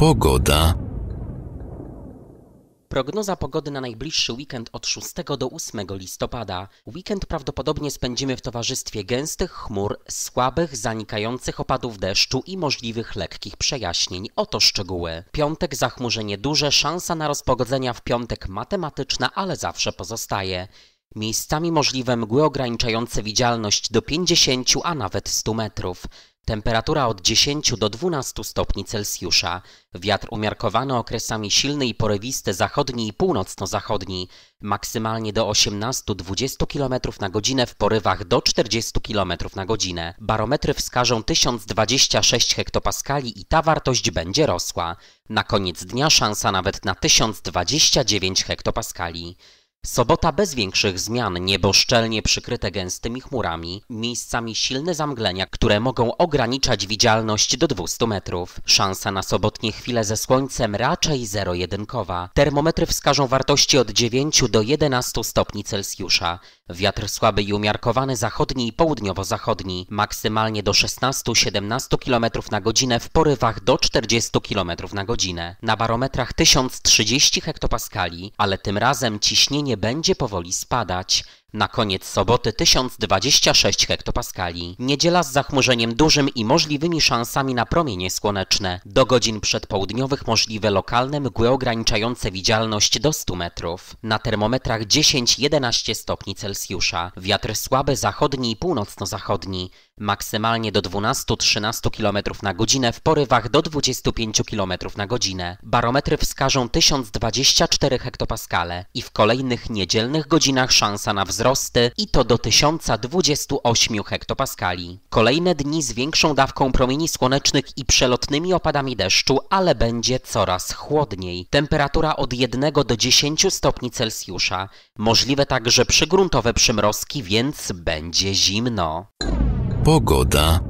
Pogoda. Prognoza pogody na najbliższy weekend od 6 do 8 listopada. Weekend prawdopodobnie spędzimy w towarzystwie gęstych chmur, słabych, zanikających opadów deszczu i możliwych lekkich przejaśnień. Oto szczegóły. Piątek zachmurzenie duże, szansa na rozpogodzenia w piątek matematyczna, ale zawsze pozostaje. Miejscami możliwe mgły ograniczające widzialność do 50, a nawet 100 metrów. Temperatura od 10 do 12 stopni Celsjusza. Wiatr umiarkowany okresami silny i porywisty zachodni i północno-zachodni. Maksymalnie do 18-20 km na godzinę w porywach do 40 km na godzinę. Barometry wskażą 1026 hektopaskali i ta wartość będzie rosła. Na koniec dnia szansa nawet na 1029 hektopaskali. Sobota bez większych zmian, niebo szczelnie przykryte gęstymi chmurami, miejscami silne zamglenia, które mogą ograniczać widzialność do 200 metrów. Szansa na sobotnie chwile ze słońcem raczej zero-jedynkowa. Termometry wskażą wartości od 9 do 11 stopni Celsjusza. Wiatr słaby i umiarkowany zachodni i południowo-zachodni, maksymalnie do 16-17 km na godzinę w porywach do 40 km na godzinę. Na barometrach 1030 hektopaskali, ale tym razem ciśnienie nie będzie powoli spadać na koniec soboty 1026 hektopaskali. Niedziela z zachmurzeniem dużym i możliwymi szansami na promienie słoneczne. Do godzin przedpołudniowych możliwe lokalne mgły ograniczające widzialność do 100 metrów. Na termometrach 10-11 stopni Celsjusza. Wiatr słaby zachodni i północno-zachodni. Maksymalnie do 12-13 km na godzinę w porywach do 25 km na godzinę. Barometry wskażą 1024 hektopaskale i w kolejnych niedzielnych godzinach szansa na wzrost wzrosty i to do 1028 hektopaskali. Kolejne dni z większą dawką promieni słonecznych i przelotnymi opadami deszczu, ale będzie coraz chłodniej. Temperatura od 1 do 10 stopni Celsjusza. Możliwe także przygruntowe przymrozki, więc będzie zimno. Pogoda